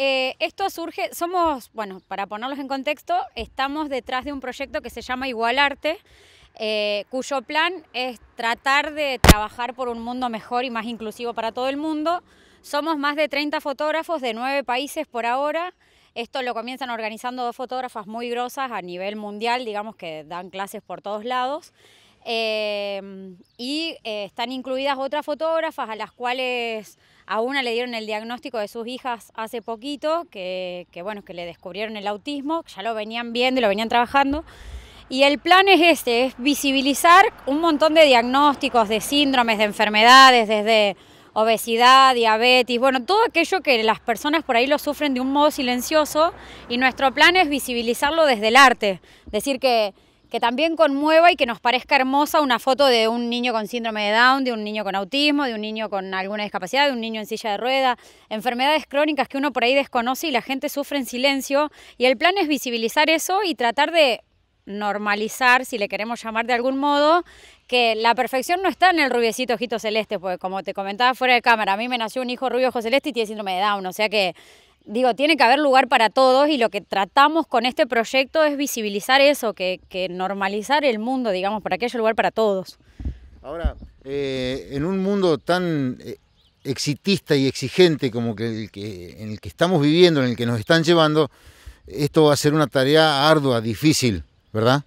Eh, esto surge, somos, bueno, para ponerlos en contexto, estamos detrás de un proyecto que se llama Igualarte, eh, cuyo plan es tratar de trabajar por un mundo mejor y más inclusivo para todo el mundo. Somos más de 30 fotógrafos de 9 países por ahora. Esto lo comienzan organizando dos fotógrafas muy grosas a nivel mundial, digamos que dan clases por todos lados. Em, y eh, están incluidas otras fotógrafas a las cuales a una le dieron el diagnóstico de sus hijas hace poquito, que, bueno, que le descubrieron el autismo, ya lo venían viendo y lo venían trabajando. Y el plan es este, es visibilizar un montón de diagnósticos, de síndromes, de enfermedades, desde obesidad, diabetes, bueno, todo aquello que las personas por ahí lo sufren de un modo silencioso y nuestro plan es visibilizarlo desde el arte, decir que que también conmueva y que nos parezca hermosa una foto de un niño con síndrome de Down, de un niño con autismo, de un niño con alguna discapacidad, de un niño en silla de rueda, enfermedades crónicas que uno por ahí desconoce y la gente sufre en silencio. Y el plan es visibilizar eso y tratar de normalizar, si le queremos llamar de algún modo, que la perfección no está en el rubiecito ojito celeste, porque como te comentaba fuera de cámara, a mí me nació un hijo rubio ojo celeste y tiene síndrome de Down, o sea que digo, tiene que haber lugar para todos y lo que tratamos con este proyecto es visibilizar eso, que, normalizar el mundo, digamos, para que haya lugar para todos. Ahora, eh, en un mundo tan eh, exitista y exigente como el que, en el que estamos viviendo, en el que nos están llevando, esto va a ser una tarea ardua, difícil, ¿verdad?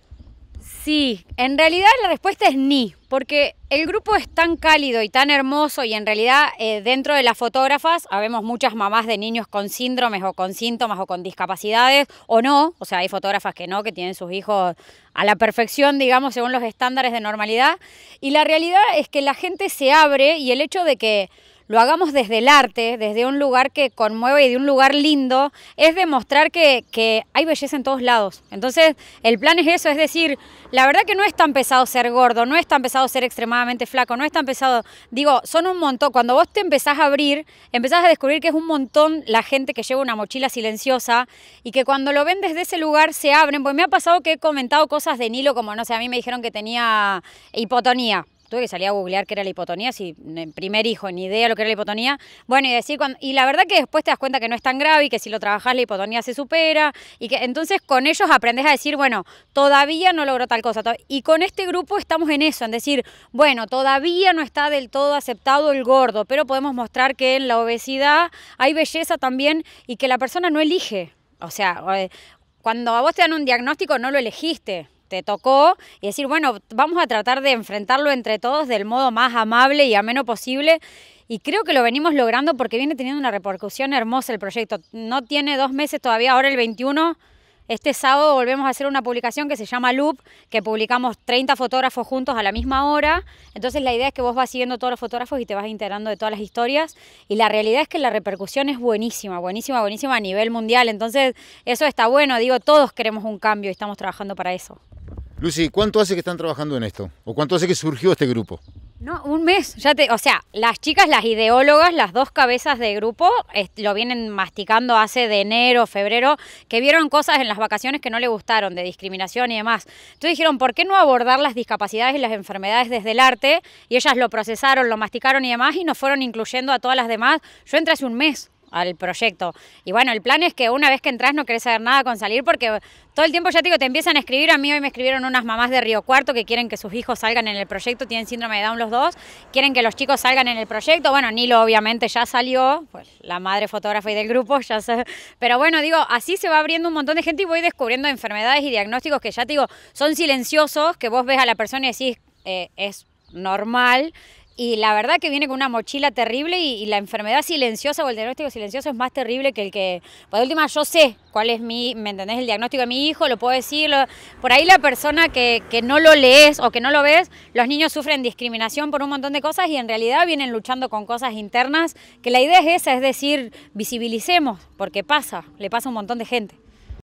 Sí, en realidad la respuesta es ni, porque el grupo es tan cálido y tan hermoso y en realidad eh, dentro de las fotógrafas habemos muchas mamás de niños con síndromes o con síntomas o con discapacidades o no, o sea, hay fotógrafas que no, que tienen sus hijos a la perfección, digamos, según los estándares de normalidad, y la realidad es que la gente se abre y el hecho de que lo hagamos desde el arte, desde un lugar que conmueve y de un lugar lindo, es demostrar que, hay belleza en todos lados. Entonces, el plan es eso, es decir, la verdad que no es tan pesado ser gordo, no es tan pesado ser extremadamente flaco, no es tan pesado, digo, son un montón, cuando vos te empezás a abrir, empezás a descubrir que es un montón la gente que lleva una mochila silenciosa y que cuando lo ven desde ese lugar se abren, pues me ha pasado que he comentado cosas de Nilo, como no sé, a mí me dijeron que tenía hipotonía tuve que salir a googlear qué era la hipotonía, si primer hijo, ni idea lo que era la hipotonía. Bueno, y decir, y la verdad que después te das cuenta que no es tan grave y que si lo trabajas la hipotonía se supera, y que entonces con ellos aprendes a decir, bueno, todavía no logró tal cosa. Y con este grupo estamos en eso, en decir, bueno, todavía no está del todo aceptado el gordo, pero podemos mostrar que en la obesidad hay belleza también y que la persona no elige. O sea, eh, cuando a vos te dan un diagnóstico no lo elegiste, te tocó y decir, bueno, vamos a tratar de enfrentarlo entre todos del modo más amable y ameno posible. Y creo que lo venimos logrando porque viene teniendo una repercusión hermosa el proyecto. No tiene dos meses todavía, ahora el 21 este sábado volvemos a hacer una publicación que se llama Loop, que publicamos 30 fotógrafos juntos a la misma hora. Entonces la idea es que vos vas siguiendo todos los fotógrafos y te vas integrando de todas las historias. Y la realidad es que la repercusión es buenísima, buenísima, buenísima a nivel mundial. Entonces eso está bueno, digo, todos queremos un cambio y estamos trabajando para eso. Lucy, ¿cuánto hace que están trabajando en esto? ¿O cuánto hace que surgió este grupo? No, un mes. Ya te, o sea, las chicas, las ideólogas, las dos cabezas de grupo, lo vienen masticando hace de enero, febrero, que vieron cosas en las vacaciones que no le gustaron, de discriminación y demás. Entonces dijeron, ¿por qué no abordar las discapacidades y las enfermedades desde el arte? Y ellas lo procesaron, lo masticaron y demás, y nos fueron incluyendo a todas las demás. Yo entré hace un mes al proyecto. Y bueno, el plan es que una vez que entras no querés saber nada con salir porque todo el tiempo ya te digo, te empiezan a escribir. A mí hoy me escribieron unas mamás de Río Cuarto que quieren que sus hijos salgan en el proyecto, tienen síndrome de Down los dos, quieren que los chicos salgan en el proyecto. Bueno, Nilo obviamente ya salió, pues la madre fotógrafa y del grupo ya sé. Pero bueno, digo, así se va abriendo un montón de gente y voy descubriendo enfermedades y diagnósticos que ya te digo, son silenciosos, que vos ves a la persona y decís, eh, es normal y la verdad que viene con una mochila terrible y, la enfermedad silenciosa o el diagnóstico silencioso es más terrible que el que, por última, yo sé cuál es mi, ¿me entendés? El diagnóstico de mi hijo, lo puedo decir, por ahí la persona que, que no lo lees o que no lo ves, los niños sufren discriminación por un montón de cosas y en realidad vienen luchando con cosas internas, que la idea es esa, es decir, visibilicemos, porque pasa, le pasa a un montón de gente.